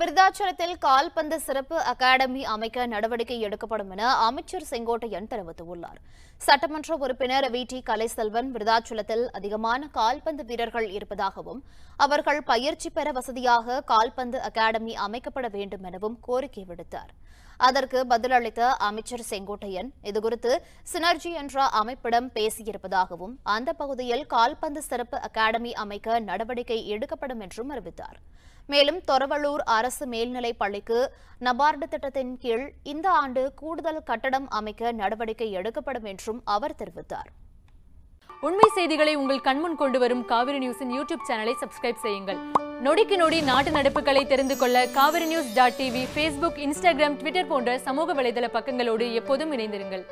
விருதாச்சலத்தில் கால்பந்து சிறப்பு அகாடமி அமைக்க நடவடிக்கை எடுக்கப்படும் என அமைச்சர் செங்கோட்டையன் தெரிவித்துள்ளார் சட்டமன்ற உறுப்பினர் வி டி கலைசெல்வன் விருதாச்சலத்தில் அதிகமான கால்பந்து வீரர்கள் இருப்பதாகவும் அவர்கள் பயிற்சி பெற வசதியாக கால்பந்து அகாடமி அமைக்கப்பட வேண்டும் எனவும் கோரிக்கை விடுத்தார் அதற்கு பதிலளித்த அமைச்சர் செங்கோட்டையன் இதுகுறித்து சினர்ஜி என்ற அமைப்பிடம் பேசியிருப்பதாகவும் அந்த பகுதியில் கால்பந்து சிறப்பு அகாடமி அமைக்க நடவடிக்கை எடுக்கப்படும் என்றும் அறிவித்தாா் மேலும் தொரவலூர் அரசு மேல்நிலைப் பள்ளிக்கு நபார்டு திட்டத்தின் கீழ் இந்த ஆண்டு கூடுதல் கட்டடம் அமைக்க நடவடிக்கை எடுக்கப்படும் என்றும் அவர் தெரிவித்தார் உண்மை செய்திகளை உங்கள் கண்முன் கொண்டு வரும் காவிரி நியூஸின் யூடியூப் சேனலை சப்ஸ்கிரைப் செய்யுங்கள் நொடிக்கு நொடி நாட்டு நடப்புகளை தெரிந்து கொள்ள Kaveri news dot TV Facebook Instagram Twitter போன்ற சமூக வலைதள பக்கங்களோடு எப்போதும் இணைந்திருங்கள்